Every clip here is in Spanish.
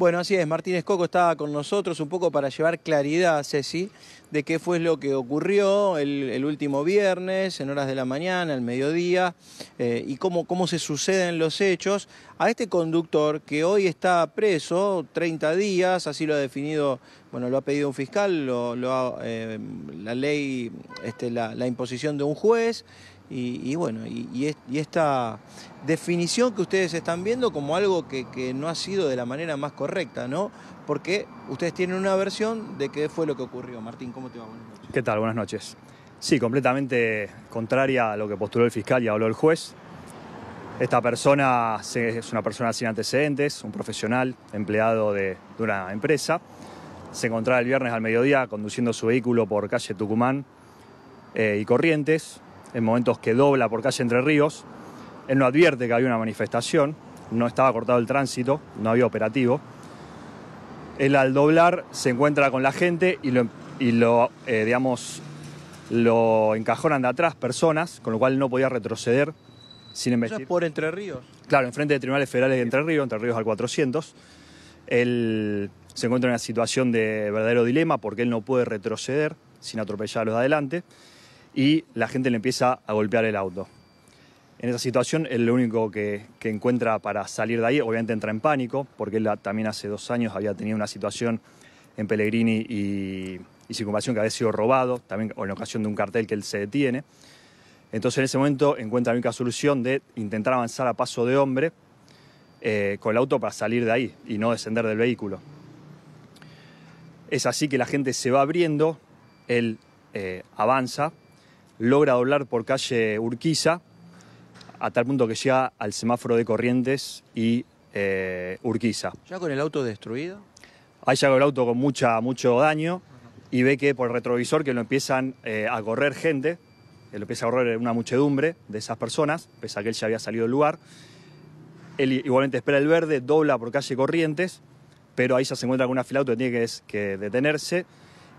Bueno, así es, Martínez Coco estaba con nosotros un poco para llevar claridad, Ceci, de qué fue lo que ocurrió el, último viernes, en horas de la mañana, al mediodía, eh, y cómo, cómo se suceden los hechos a este conductor que hoy está preso 30 días, así lo ha definido, bueno, lo ha pedido un fiscal, lo, eh, la ley, este, la imposición de un juez, y, bueno, y, esta definición que ustedes están viendo como algo que, no ha sido de la manera más correcta, ¿no? Porque ustedes tienen una versión de qué fue lo que ocurrió. Martín, ¿cómo te va? Buenas noches. ¿Qué tal? Buenas noches. Sí, completamente contraria a lo que postuló el fiscal y habló el juez. Esta persona es una persona sin antecedentes, un profesional, empleado de, una empresa. Se encontraba el viernes al mediodía conduciendo su vehículo por calle Tucumán eh, y Corrientes, en momentos que dobla por calle Entre Ríos. Él no advierte que había una manifestación, no estaba cortado el tránsito, no había operativo. Él al doblar se encuentra con la gente y lo, y lo eh, digamos, lo encajonan de atrás personas, con lo cual no podía retroceder sin investigar. por Entre Ríos? Claro, enfrente de Tribunales Federales de Entre Ríos, Entre Ríos al 400. Él se encuentra en una situación de verdadero dilema porque él no puede retroceder sin atropellar a los de adelante y la gente le empieza a golpear el auto. En esa situación, él lo único que, encuentra para salir de ahí, obviamente entra en pánico, porque él también hace dos años había tenido una situación en Pellegrini y, y que había sido robado, también en ocasión de un cartel que él se detiene. Entonces en ese momento encuentra la única solución de intentar avanzar a paso de hombre eh, con el auto para salir de ahí y no descender del vehículo. Es así que la gente se va abriendo, él eh, avanza logra doblar por calle Urquiza, a tal punto que llega al semáforo de Corrientes y eh, Urquiza. ¿Ya con el auto destruido? Ahí llega el auto con mucha, mucho daño y ve que por el retrovisor que lo empiezan eh, a correr gente, que lo empieza a correr una muchedumbre de esas personas, pese a que él ya había salido del lugar. Él igualmente espera el verde, dobla por calle Corrientes, pero ahí ya se encuentra con una fila de auto que tiene que, que detenerse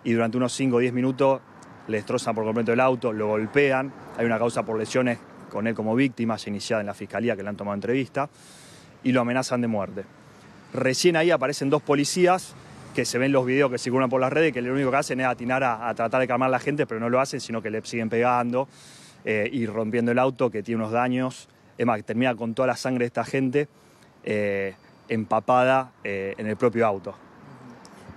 y durante unos 5 o 10 minutos le destrozan por completo el auto, lo golpean, hay una causa por lesiones con él como víctima, ya iniciada en la fiscalía que le han tomado entrevista, y lo amenazan de muerte. Recién ahí aparecen dos policías que se ven los videos que circulan por las redes, que lo único que hacen es atinar a, tratar de calmar a la gente, pero no lo hacen, sino que le siguen pegando eh, y rompiendo el auto, que tiene unos daños. Es más, que termina con toda la sangre de esta gente eh, empapada eh, en el propio auto.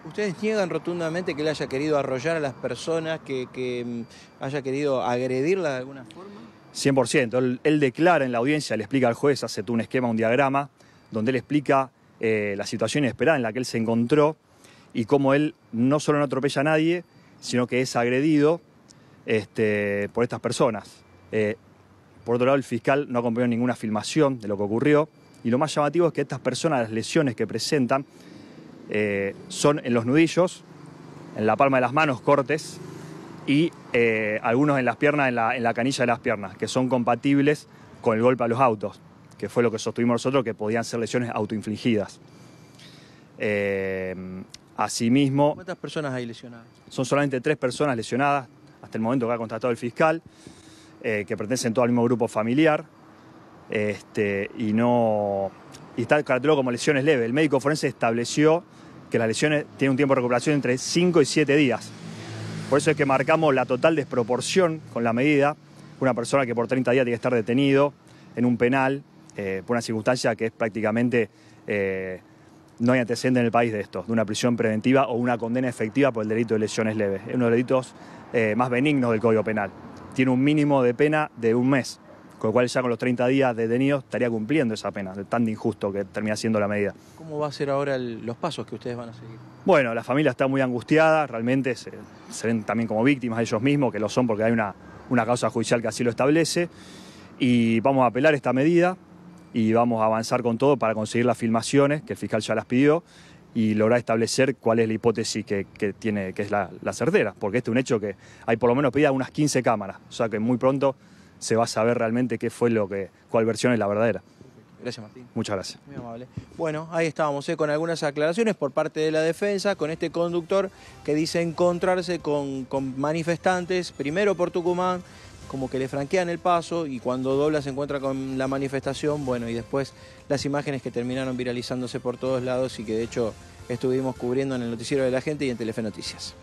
¿Ustedes niegan rotundamente que él haya querido arrollar a las personas, que, mm, haya querido agredirla de alguna forma? 100%. Él, declara en la audiencia, le explica al juez, hace un esquema, un diagrama, donde él explica eh, la situación inesperada en la que él se encontró y cómo él no solo no atropella a nadie, sino que es agredido este, por estas personas. Eh, por otro lado, el fiscal no acompañó ninguna filmación de lo que ocurrió y lo más llamativo es que estas personas, las lesiones que presentan, eh, son en los nudillos, en la palma de las manos cortes y eh, algunos en las piernas, en la, canilla de las piernas, que son compatibles con el golpe a los autos, que fue lo que sostuvimos nosotros, que podían ser lesiones autoinfligidas. Eh, asimismo... ¿Cuántas personas hay lesionadas? Son solamente tres personas lesionadas, hasta el momento que ha contratado el fiscal, que pertenecen todo al mismo grupo familiar, este, y no, y está caracterizado como lesiones leves. El médico forense estableció que las lesiones tienen un tiempo de recuperación entre 5 y 7 días. Por eso es que marcamos la total desproporción con la medida. Una persona que por 30 días tiene que estar detenido en un penal eh, por una circunstancia que es prácticamente eh, no hay antecedente en el país de esto, de una prisión preventiva o una condena efectiva por el delito de lesiones leves. Es uno de los delitos eh, más benignos del Código Penal. Tiene un mínimo de pena de un mes. Con lo cual ya con los 30 días detenidos estaría cumpliendo esa pena, tan injusto que termina siendo la medida. ¿Cómo va a ser ahora los pasos que ustedes van a seguir? Bueno, la familia está muy angustiada, realmente se, ven también como víctimas ellos mismos, que lo son porque hay una, una causa judicial que así lo establece. Y vamos a apelar esta medida y vamos a avanzar con todo para conseguir las filmaciones, que el fiscal ya las pidió, y lograr establecer cuál es la hipótesis que, tiene, que es la, certera, porque este es un hecho que hay por lo menos pedida unas 15 cámaras, o sea que muy pronto se va a saber realmente qué fue lo que, cuál versión es la verdadera. Gracias, Martín. Muchas gracias. Muy amable. Bueno, ahí estábamos eh, con algunas aclaraciones por parte de la defensa, con este conductor que dice encontrarse con, con, manifestantes, primero por Tucumán, como que le franquean el paso y cuando dobla se encuentra con la manifestación, bueno, y después las imágenes que terminaron viralizándose por todos lados y que de hecho estuvimos cubriendo en el noticiero de la gente y en Telefe Noticias.